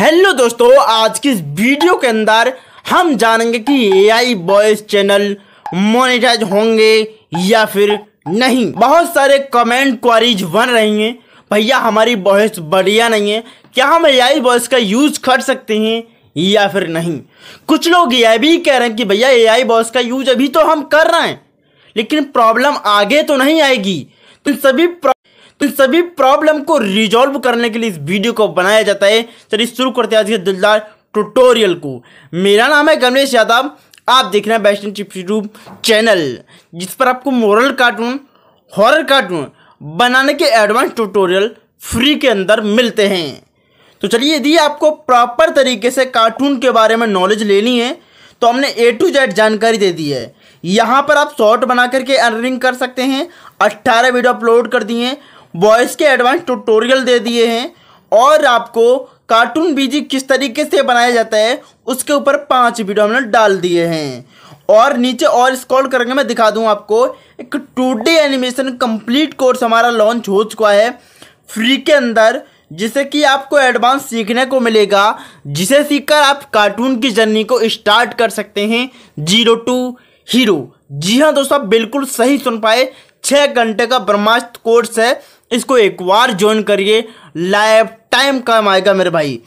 hello दोस्तों आज की इस वीडियो के अंदर हम जानेंगे कि A I voice channel monetize होंगे या फिर नहीं बहुत सारे कमेंट क्वारीज बन रही हैं भैया हमारी बॉयस बढ़िया नहीं है क्या हम ए आई बॉयस का यूज़ कर सकते हैं या फिर नहीं कुछ लोग यह भी कह रहे हैं कि भैया ए आई बॉयस का यूज अभी तो हम कर रहे हैं लेकिन प्रॉब्लम आगे तो नहीं आएगी तो सभी इन सभी प्रॉब्लम को रिजॉल्व करने के लिए इस वीडियो को बनाया जाता है चलिए शुरू करते हैं आज के दिलदार ट्यूटोरियल को मेरा नाम है गणेश यादव आप देख रहे हैं चिप यूट्यूब चैनल जिस पर आपको मोरल कार्टून हॉरर कार्टून बनाने के एडवांस ट्यूटोरियल फ्री के अंदर मिलते हैं तो चलिए यदि आपको प्रॉपर तरीके से कार्टून के बारे में नॉलेज लेनी है तो हमने ए टू जेड जानकारी दे दी है यहाँ पर आप शॉर्ट बना करके अर्निंग कर सकते हैं अट्ठारह वीडियो अपलोड कर दिए हैं वॉइस के एडवांस ट्यूटोरियल दे दिए हैं और आपको कार्टून बीजी किस तरीके से बनाया जाता है उसके ऊपर पांच वीडियो हमने डाल दिए हैं और नीचे और स्कॉल करके मैं दिखा दूं आपको एक today animation complete course हमारा लॉन्च हो चुका है फ्री के अंदर जिसे कि आपको एडवांस सीखने को मिलेगा जिसे सीखकर आप कार्टून की जर्नी को स्टार्ट कर सकते हैं जीरो टू हीरो जी हाँ दोस्तों आप बिल्कुल सही सुन पाए छः घंटे का ब्रह्मास्त्र कोर्स है इसको एक बार ज्वाइन करिए लाइफ टाइम काम आएगा मेरे भाई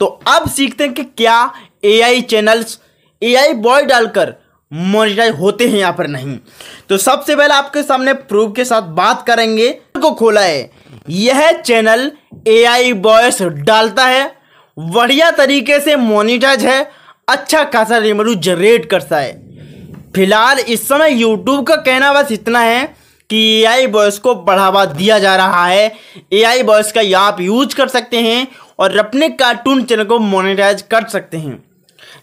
तो अब सीखते हैं कि क्या एआई चैनल्स एआई बॉय डालकर मोनिटाइज होते हैं यहाँ पर नहीं तो सबसे पहले आपके सामने प्रूफ के साथ बात करेंगे को खोला है यह चैनल एआई बॉयस डालता है बढ़िया तरीके से मोनिटाइज है अच्छा खासा रेवेन्यू जनरेट करता है फिलहाल इस समय यूट्यूब का कहना बस इतना है कि एआई वॉइस को बढ़ावा दिया जा रहा है एआई वॉइस का आप यूज कर सकते हैं और अपने कार्टून चैनल को मोनेटाइज कर सकते हैं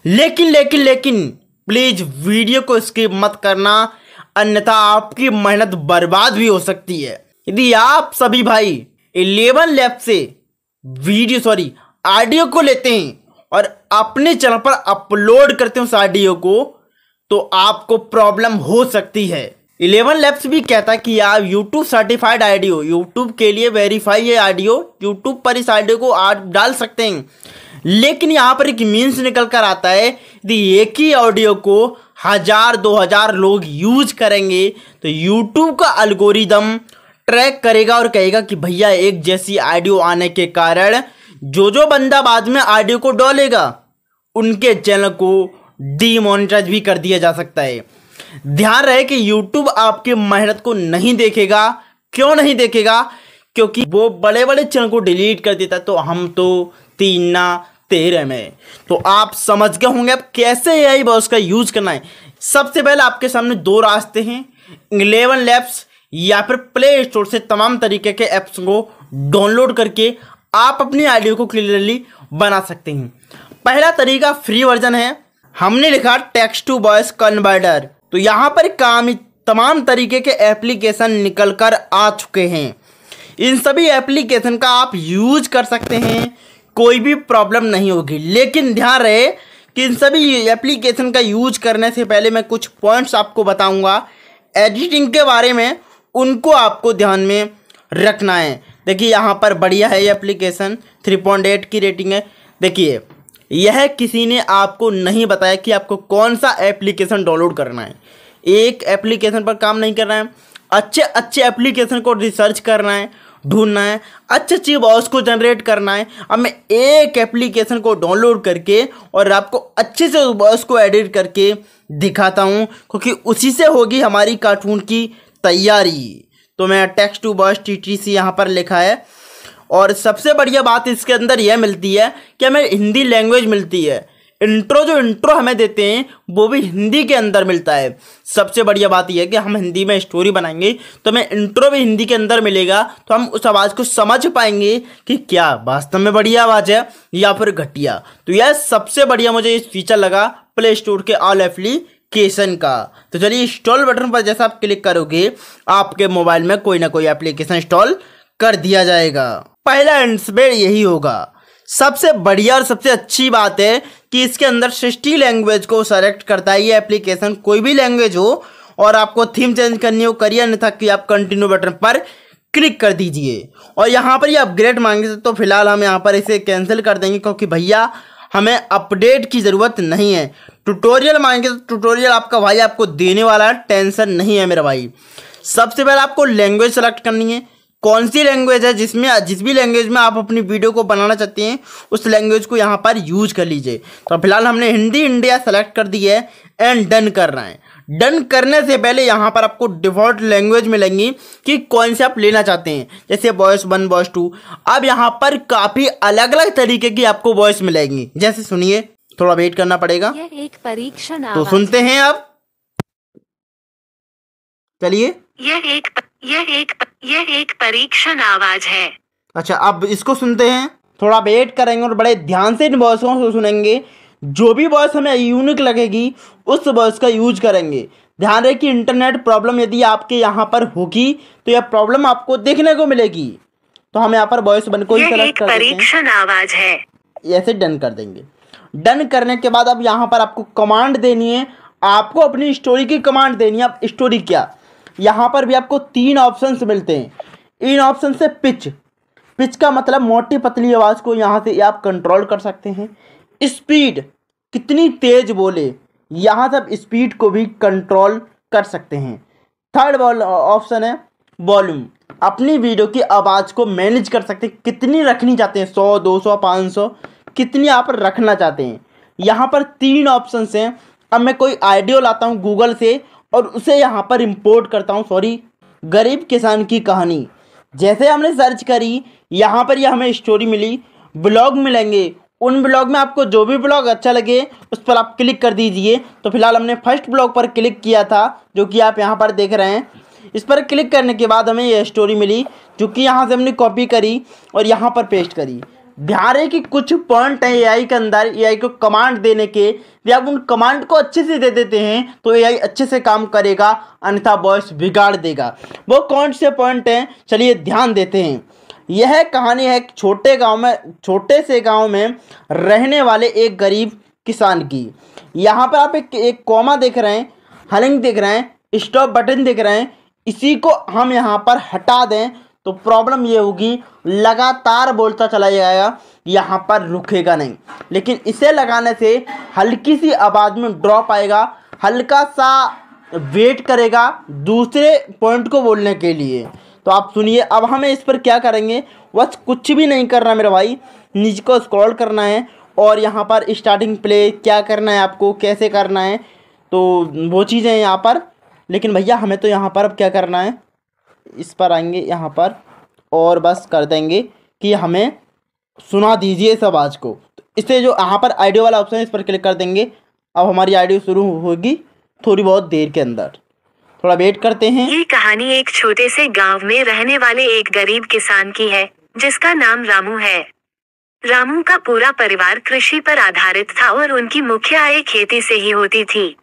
लेकिन लेकिन लेकिन प्लीज़ वीडियो को स्किप मत करना अन्यथा आपकी मेहनत बर्बाद भी हो सकती है यदि आप सभी भाई इलेवन लैब से वीडियो सॉरी ऑडियो को लेते हैं और अपने चैनल पर अपलोड करते हैं उस ऑडियो को तो आपको प्रॉब्लम हो सकती है इलेवन लैब्स भी कहता है कि आप यूट्यूब सर्टिफाइड हो यूट्यूब के लिए वेरीफाई है आईडियो यूट्यूब पर इस आईडियो को आप डाल सकते हैं लेकिन यहाँ पर एक मीन्स निकल कर आता है यदि एक ही ऑडियो को हजार दो हजार लोग यूज करेंगे तो यूट्यूब का अलगोरिदम ट्रैक करेगा और कहेगा कि भैया एक जैसी आडियो आने के कारण जो जो बंदा बाद में आडियो को डालेगा उनके चैनल को डीमोनिटाइज भी कर दिया जा सकता है ध्यान रहे कि यूट्यूब आपकी मेहनत को नहीं देखेगा क्यों नहीं देखेगा क्योंकि वो बड़े बड़े चैनल को डिलीट कर देता तो हम तो तीन ना तेरह में तो आप समझ गए होंगे अब कैसे ए आई बॉस का यूज करना है सबसे पहले आपके सामने दो रास्ते हैं इलेवन लैब्स या फिर प्ले स्टोर से तमाम तरीके के ऐप्स को डाउनलोड करके आप अपनी आइडियो को क्लियरली बना सकते हैं पहला तरीका फ्री वर्जन है हमने लिखा टेक्स्ट टू वॉइस कन्वर्टर तो यहाँ पर काम तमाम तरीके के एप्लीकेशन निकल कर आ चुके हैं इन सभी एप्लीकेशन का आप यूज कर सकते हैं कोई भी प्रॉब्लम नहीं होगी लेकिन ध्यान रहे कि इन सभी एप्लीकेशन का यूज करने से पहले मैं कुछ पॉइंट्स आपको बताऊंगा एडिटिंग के बारे में उनको आपको ध्यान में रखना है देखिए यहाँ पर बढ़िया है ये एप्लीकेशन थ्री पॉइंट एट की रेटिंग है देखिए यह किसी ने आपको नहीं बताया कि आपको कौन सा एप्लीकेशन डाउनलोड करना है एक एप्लीकेशन पर काम नहीं करना है अच्छे अच्छे एप्लीकेशन को रिसर्च करना है ढूंढना है अच्छे अच्छी वॉइस को जनरेट करना है अब मैं एक एप्लीकेशन को डाउनलोड करके और आपको अच्छे से वॉइस को एडिट करके दिखाता हूँ क्योंकि उसी से होगी हमारी कार्टून की तैयारी तो मैं text to voice T T C यहाँ पर लिखा है और सबसे बढ़िया बात इसके अंदर यह मिलती है कि हमें हिंदी लैंग्वेज मिलती है इंट्रो जो इंट्रो हमें देते हैं वो भी हिंदी के अंदर मिलता है सबसे बढ़िया बात यह है कि हम हिंदी में स्टोरी बनाएंगे तो हमें इंट्रो भी हिंदी के अंदर मिलेगा तो हम उस आवाज़ को समझ पाएंगे कि क्या वास्तव में बढ़िया आवाज़ है या फिर घटिया तो यह सबसे बढ़िया मुझे इस फीचर लगा प्ले स्टोर के ऑल एफली एप्लीकेशन का तो चलिए इंस्टॉल बटन पर जैसा आप क्लिक करोगे आपके मोबाइल में कोई ना कोई एप्लीकेशन इंस्टॉल कर दिया जाएगा पहला आंसर यही होगा सबसे बढ़िया और सबसे अच्छी बात है कि इसके अंदर सिक्सटी लैंग्वेज को सेलेक्ट करता है ये एप्लीकेशन कोई भी लैंग्वेज हो और आपको थीम चेंज करनी हो करिए अन्यथा कि आप कंटिन्यू बटन पर क्लिक कर दीजिए और यहाँ पर ये अपग्रेड मांगे तो फिलहाल हम यहाँ पर इसे कैंसिल कर देंगे क्योंकि भैया हमें अपडेट की ज़रूरत नहीं है ट्यूटोरियल मांगे तो ट्यूटोरियल आपका भाई आपको देने वाला है टेंशन नहीं है मेरा भाई सबसे पहले आपको लैंग्वेज सेलेक्ट करनी है कौन सी लैंग्वेज है जिसमें जिस भी लैंग्वेज में आप अपनी वीडियो को बनाना चाहते हैं उस लैंग्वेज को यहाँ पर यूज कर लीजिए तो फिलहाल हमने हिंदी इंडिया सेलेक्ट कर दी है एंड डन कर रहे हैं डन करने से पहले यहाँ पर आपको डिफ़ॉल्ट लैंग्वेज मिलेंगी कि कौन से आप लेना चाहते हैं जैसे वॉइस वन वॉइस टू अब यहाँ पर काफ़ी अलग अलग तरीके की आपको वॉइस मिलेंगी जैसे सुनिए थोड़ा वेट करना पड़ेगा एक परीक्षण तो सुनते हैं आप चलिए यह एक यह एक यह एक परीक्षण आवाज है अच्छा अब इसको सुनते हैं थोड़ा वेट करेंगे और बड़े ध्यान से इन वॉइसों को सुनेंगे जो भी वॉइस हमें यूनिक लगेगी उस वॉइस का यूज करेंगे ध्यान रहे कि इंटरनेट प्रॉब्लम यदि आपके यहाँ पर होगी तो यह प्रॉब्लम आपको देखने को मिलेगी तो हम यहाँ पर वॉइस बन को ही सेलेक्ट कर परीक्षण आवाज है ऐसे डन कर देंगे डन करने के बाद अब यहाँ पर आपको कमांड देनी है आपको अपनी स्टोरी की कमांड देनी है अब स्टोरी क्या यहाँ पर भी आपको तीन ऑप्शंस मिलते हैं इन ऑप्शन से पिच पिच का मतलब मोटी पतली आवाज़ को यहाँ से आप कंट्रोल कर सकते हैं स्पीड कितनी तेज बोले यहाँ से आप स्पीड को भी कंट्रोल कर सकते हैं थर्ड ऑप्शन uh, है वॉल्यूम अपनी वीडियो की आवाज़ को मैनेज कर सकते हैं कितनी रखनी चाहते हैं सौ दो सौ पाँच सौ कितनी आप रखना चाहते हैं यहाँ पर तीन ऑप्शन हैं अब मैं कोई आइडियो लाता हूँ गूगल से और उसे यहाँ पर इम्पोर्ट करता हूँ सॉरी गरीब किसान की कहानी जैसे हमने सर्च करी यहाँ पर ये यह हमें स्टोरी मिली ब्लॉग मिलेंगे उन ब्लॉग में आपको जो भी ब्लॉग अच्छा लगे उस पर आप क्लिक कर दीजिए तो फिलहाल हमने फर्स्ट ब्लॉग पर क्लिक किया था जो कि आप यहाँ पर देख रहे हैं इस पर क्लिक करने के बाद हमें यह स्टोरी मिली जो कि यहाँ से हमने कॉपी करी और यहाँ पर पेस्ट करी ध्यान है कि कुछ पॉइंट हैं एआई के अंदर एआई को कमांड देने के या उन कमांड को अच्छे से दे देते हैं तो एआई अच्छे से काम करेगा अन्यथा वॉइस बिगाड़ देगा वो कौन से पॉइंट हैं चलिए ध्यान देते हैं यह कहानी है छोटे गांव में छोटे से गांव में रहने वाले एक गरीब किसान की यहाँ पर आप एक एक कॉमा देख रहे हैं हलिंग देख रहे हैं स्टॉप बटन देख रहे हैं इसी को हम यहाँ पर हटा दें तो प्रॉब्लम ये होगी लगातार बोलता चला जाएगा यहाँ पर रुकेगा नहीं लेकिन इसे लगाने से हल्की सी आवाज़ में ड्रॉप आएगा हल्का सा वेट करेगा दूसरे पॉइंट को बोलने के लिए तो आप सुनिए अब हमें इस पर क्या करेंगे बस कुछ भी नहीं करना मेरा भाई नीचे को स्क्रॉल करना है और यहाँ पर स्टार्टिंग प्ले क्या करना है आपको कैसे करना है तो वो चीज़ें यहाँ पर लेकिन भैया हमें तो यहाँ पर अब क्या करना है इस पर आएंगे यहाँ पर और बस कर देंगे कि हमें सुना दीजिए इस आवाज़ को तो इससे जो यहाँ पर आइडियो वाला ऑप्शन है इस पर क्लिक कर देंगे अब हमारी आइडियो शुरू होगी थोड़ी बहुत देर के अंदर थोड़ा वेट करते हैं ये कहानी एक छोटे से गांव में रहने वाले एक गरीब किसान की है जिसका नाम रामू है रामू का पूरा परिवार कृषि पर आधारित था और उनकी मुख्य आय खेती से ही होती थी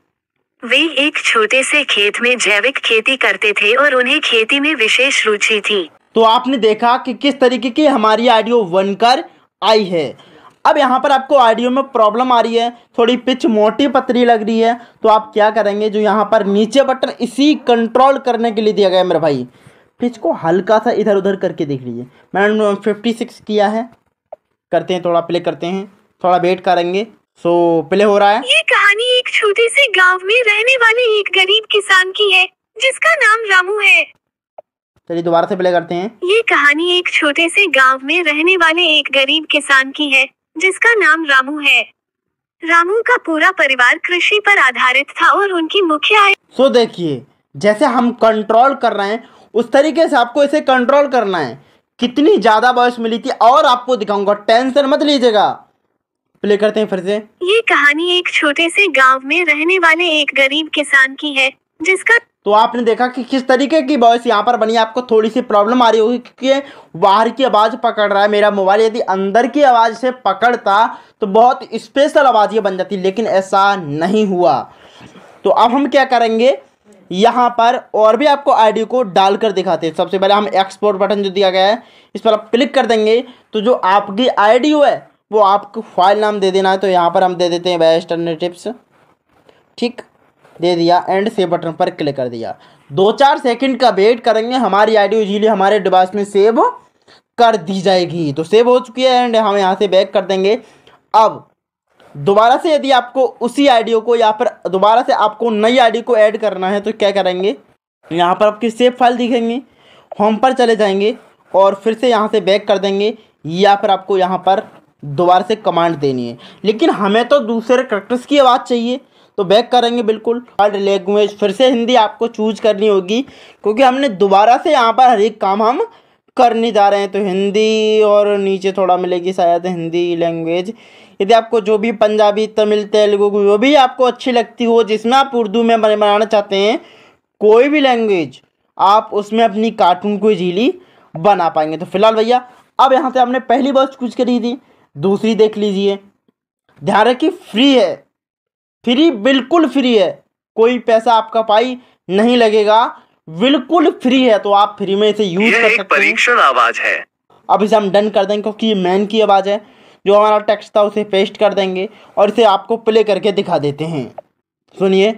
वे एक छोटे से खेत में जैविक खेती करते थे और उन्हें खेती में विशेष रुचि थी तो आपने देखा कि किस तरीके की हमारी ऑडियो बनकर आई है अब यहाँ पर आपको ऑडियो में प्रॉब्लम आ रही है थोड़ी पिच मोटी पतली लग रही है तो आप क्या करेंगे जो यहाँ पर नीचे बटन इसी कंट्रोल करने के लिए दिया गया है मेरे भाई पिच को हल्का सा इधर उधर करके देख लीजिए मैंने फिफ्टी सिक्स किया है करते हैं थोड़ा प्ले करते हैं थोड़ा वेट करेंगे सो so, प्ले हो रहा है ये कहानी एक छोटे से गांव में रहने वाले एक गरीब किसान की है जिसका नाम रामू है चलिए दोबारा से प्ले करते हैं ये कहानी एक छोटे से गांव में रहने वाले एक गरीब किसान की है जिसका नाम रामू है रामू का पूरा परिवार कृषि पर आधारित था और उनकी मुख्य आय सो देखिए जैसे हम कंट्रोल कर रहे हैं उस तरीके से आपको इसे कंट्रोल करना है कितनी ज़्यादा बॉयस मिली थी और आपको दिखाऊंगा टेंशन मत लीजिएगा प्ले करते हैं फिर से ये कहानी एक छोटे से गांव में रहने वाले एक गरीब किसान की है जिसका तो आपने देखा कि किस तरीके की वॉइस यहाँ पर बनी आपको थोड़ी सी प्रॉब्लम आ रही होगी क्योंकि बाहर की आवाज़ पकड़ रहा है मेरा मोबाइल यदि अंदर की आवाज़ से पकड़ता तो बहुत स्पेशल आवाज़ ये बन जाती लेकिन ऐसा नहीं हुआ तो अब हम क्या करेंगे यहाँ पर और भी आपको आईडी को डालकर दिखाते हैं सबसे पहले हम एक्सपोर्ट बटन जो दिया गया है इस पर आप क्लिक कर देंगे तो जो आपकी आईडी है वो आपको फाइल नाम दे देना है तो यहाँ पर हम दे देते हैं वेस्टर्न टिप्स ठीक दे दिया एंड सेव बटन पर क्लिक कर दिया दो चार सेकंड का वेट करेंगे हमारी आईडी यूजली हमारे डिवाइस में सेव कर दी जाएगी तो सेव हो चुकी है एंड हम यहाँ से बैक कर देंगे अब दोबारा से यदि आपको उसी आईडी को या फिर दोबारा से आपको नई आईडी को ऐड करना है तो क्या करेंगे यहाँ पर आपकी सेव फाइल दिखेंगे होम पर चले जाएंगे और फिर से यहाँ से बैक कर देंगे या फिर आपको यहाँ पर दोबारा से कमांड देनी है लेकिन हमें तो दूसरे करेक्टर्स की आवाज़ चाहिए तो बैक करेंगे बिल्कुल वर्ड लैंग्वेज फिर से हिंदी आपको चूज करनी होगी क्योंकि हमने दोबारा से यहाँ पर हर एक काम हम करने जा रहे हैं तो हिंदी और नीचे थोड़ा मिलेगी शायद हिंदी लैंग्वेज यदि आपको जो भी पंजाबी तमिल तेलुगु जो भी आपको अच्छी लगती हो जिसमें आप उर्दू में बने बनाना चाहते हैं कोई भी लैंग्वेज आप उसमें अपनी कार्टून को झीली बना पाएंगे तो फिलहाल भैया अब यहाँ से आपने पहली बार चूज करी थी दूसरी देख लीजिए ध्यान रखिए फ्री है फ्री बिल्कुल फ्री है कोई पैसा आपका पाई नहीं लगेगा बिल्कुल फ्री है तो आप फ्री में इसे यूज कर सकते परीक्षण आवाज है अब इसे हम डन कर देंगे क्योंकि ये मैन की आवाज़ है जो हमारा टेक्स्ट था उसे पेस्ट कर देंगे और इसे आपको प्ले करके दिखा देते हैं सुनिए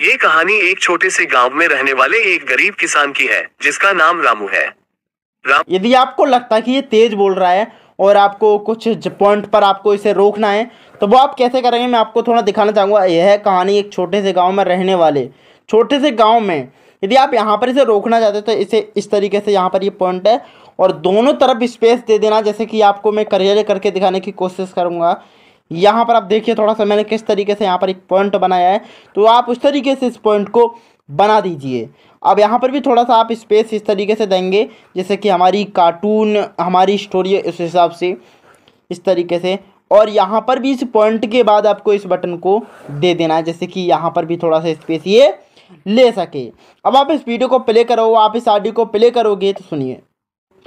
ये कहानी एक छोटे से गांव में रहने वाले एक गरीब किसान की है जिसका नाम रामू है राम... यदि आपको लगता है कि ये तेज बोल रहा है और आपको कुछ पॉइंट पर आपको इसे रोकना है तो वो आप कैसे करेंगे मैं आपको थोड़ा दिखाना चाहूँगा यह है कहानी एक छोटे से गाँव में रहने वाले छोटे से गाँव में यदि आप यहाँ पर इसे रोकना चाहते हो तो इसे इस तरीके से यहाँ पर ये पॉइंट है और दोनों तरफ स्पेस दे देना जैसे कि आपको मैं करियर करके दिखाने की कोशिश करूँगा यहाँ पर आप देखिए थोड़ा सा मैंने किस तरीके से यहाँ पर एक पॉइंट बनाया है तो आप उस तरीके से इस पॉइंट को बना दीजिए अब यहाँ पर भी थोड़ा सा आप स्पेस इस तरीके से देंगे जैसे कि हमारी कार्टून हमारी स्टोरी उस हिसाब से इस तरीके से और यहाँ पर भी इस पॉइंट के बाद आपको इस बटन को दे देना है जैसे कि यहाँ पर भी थोड़ा सा स्पेस ये ले सके अब आप इस वीडियो को प्ले करो आप इस आडियो को प्ले करोगे तो सुनिए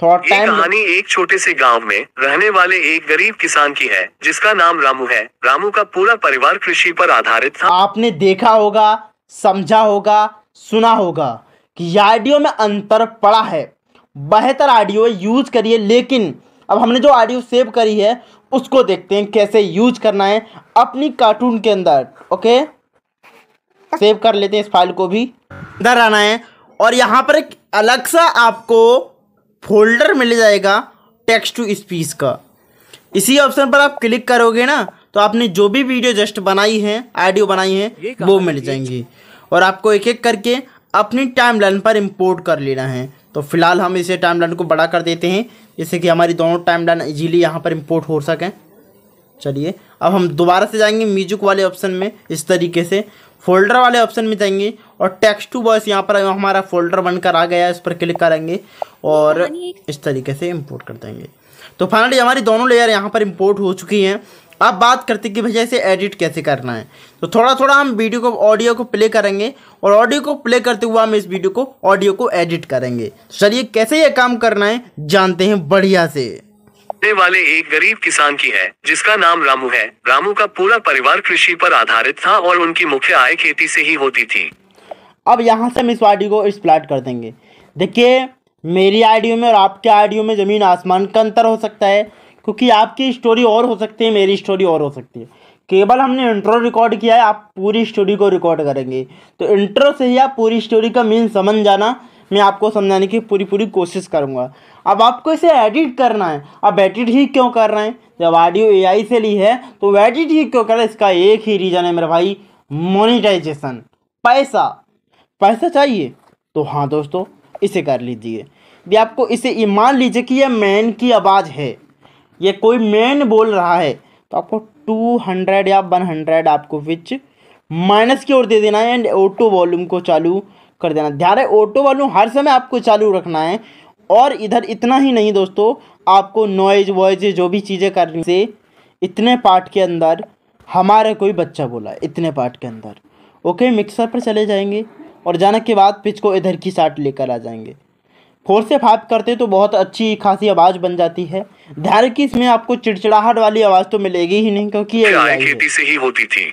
थोड़ा टाइम कहानी एक छोटे से गांव में रहने वाले एक गरीब किसान की है जिसका नाम रामू है रामू का पूरा परिवार कृषि पर आधारित था आपने देखा होगा समझा होगा सुना होगा कि ऑडियो में अंतर पड़ा है बेहतर ऑडियो यूज करिए लेकिन अब हमने जो ऑडियो सेव करी है उसको देखते हैं कैसे यूज करना है अपनी कार्टून के अंदर ओके सेव कर लेते हैं इस फाइल को भी इधर आना है और यहाँ पर एक अलग सा आपको फोल्डर मिल जाएगा टेक्स्ट टू स्पीच का इसी ऑप्शन पर आप क्लिक करोगे ना तो आपने जो भी वीडियो जस्ट बनाई है आइडियो बनाई है वो मिल जाएंगी और आपको एक एक करके अपनी टाइमलाइन पर इंपोर्ट कर लेना है तो फिलहाल हम इसे टाइमलाइन को बड़ा कर देते हैं जिससे कि हमारी दोनों टाइमलाइन इजीली यहाँ पर इंपोर्ट हो सकें चलिए अब हम दोबारा से जाएंगे म्यूजिक वाले ऑप्शन में इस तरीके से फोल्डर वाले ऑप्शन में जाएंगे और टेक्स्ट टू बॉयस यहाँ पर हमारा फोल्डर बनकर आ गया है इस पर क्लिक करेंगे और इस तरीके से इम्पोर्ट कर देंगे तो फाइनली हमारी दोनों लेयर यहाँ पर इम्पोर्ट हो चुकी हैं अब बात करते हैं कि भैया इसे एडिट कैसे करना है तो थोड़ा थोड़ा हम वीडियो को ऑडियो को प्ले करेंगे और ऑडियो को प्ले करते हुए हम इस वीडियो को ऑडियो को एडिट करेंगे तो चलिए कैसे ये काम करना है जानते हैं बढ़िया से वाले एक गरीब किसान की है जिसका नाम रामू है रामू का पूरा परिवार कृषि पर आधारित था और उनकी मुख्य आय खेती से ही होती थी अब यहाँ से हम इस आडियो को स्प्लाट कर देंगे देखिए मेरी आइडियो में और आपके आइडियो में ज़मीन आसमान का अंतर हो सकता है क्योंकि आपकी स्टोरी और हो सकती है मेरी स्टोरी और हो सकती है केवल हमने इंट्रो रिकॉर्ड किया है आप पूरी स्टोरी को रिकॉर्ड करेंगे तो इंट्रो से ही आप पूरी स्टोरी का मीन समझ जाना मैं आपको समझाने की पूरी पूरी कोशिश करूँगा अब आपको इसे एडिट करना है अब एडिट ही क्यों कर रहे हैं जब ऑडियो ए से ली है तो एडिट ही क्यों कर रहे इसका एक ही रीज़न है मेरे भाई मोनिटाइजेशन पैसा पैसा चाहिए तो हाँ दोस्तों इसे कर लीजिए भी आपको इसे ये मान लीजिए कि यह मैन की आवाज़ है ये कोई मेन बोल रहा है तो आपको टू हंड्रेड या वन हंड्रेड आपको विच माइनस की ओर दे देना है एंड ऑटो वॉल्यूम को चालू कर देना ध्यान है ऑटो वॉल्यूम हर समय आपको चालू रखना है और इधर इतना ही नहीं दोस्तों आपको नॉइज वॉइज जो भी चीज़ें करनी से इतने पार्ट के अंदर हमारा कोई बच्चा बोला इतने पार्ट के अंदर ओके मिक्सर पर चले जाएंगे और जाने के बाद पिच को इधर की साट लेकर आ जाएंगे फोर से फाइव करते तो बहुत अच्छी खासी आवाज़ बन जाती है धैर्य की इसमें आपको चिड़चिड़ाहट वाली आवाज़ तो मिलेगी ही नहीं क्योंकि ये खेती से ही होती थी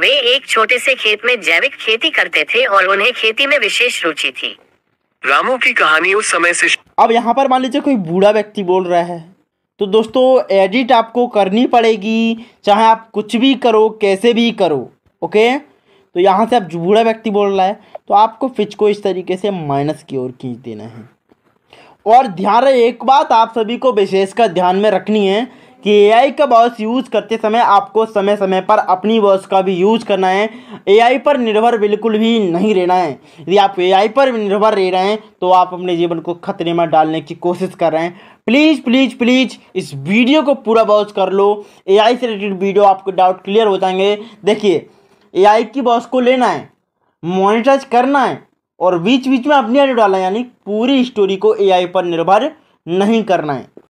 वे एक छोटे से खेत में जैविक खेती करते थे और उन्हें खेती में विशेष रुचि थी रामू की कहानी उस समय से अब यहाँ पर मान लीजिए कोई बूढ़ा व्यक्ति बोल रहा है तो दोस्तों एडिट आपको करनी पड़ेगी चाहे आप कुछ भी करो कैसे भी करो ओके तो यहाँ से आप बूढ़ा व्यक्ति बोल रहा है तो आपको फिच को इस तरीके से माइनस की ओर खींच देना है और ध्यान रहे एक बात आप सभी को विशेषकर ध्यान में रखनी है कि एआई का बॉस यूज़ करते समय आपको समय समय पर अपनी बॉस का भी यूज करना है एआई पर निर्भर बिल्कुल भी नहीं रहना है यदि आप एआई पर निर्भर रह रहे हैं तो आप अपने जीवन को खतरे में डालने की कोशिश कर रहे हैं प्लीज़ प्लीज़ प्लीज़ इस वीडियो को पूरा बॉस कर लो आई से रिलेटेड वीडियो आपको डाउट क्लियर हो जाएंगे देखिए आई की बॉस को लेना है मोनिटाइज करना है और बीच बीच में अपनी ऐड डालना यानी पूरी स्टोरी को एआई पर निर्भर नहीं करना है